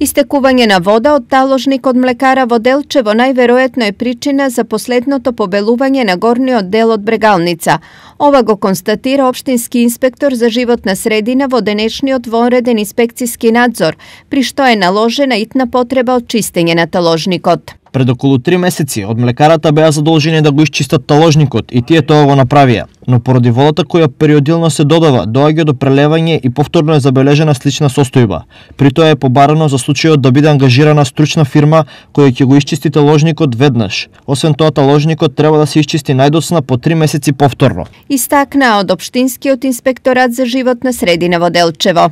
Истекување на вода од таложник од млекара во Делчево најверојатно е причина за последното побелување на горниот дел од Брегалница. Ова го констатира Обштински инспектор за животна средина во денешниот вонреден инспекцијски надзор, при што е наложена итна потреба од чистење на таложникот. Пред околу три месеци од млекарата беа задолжени да го исчистат таложникот и тие тоа го направија, но поради водата која периодилно се додава, доаѓа до прелевање и повторно е забележена слична состојба. При тоа е побарано за случајот да биде ангажирана стручна фирма која ќе го исчисти таложникот веднаш. Освен тоа, таложникот треба да се исчисти најдоцна по три месеци повторно. Истакна од Обштинскиот инспекторат за животна средина во Делчево.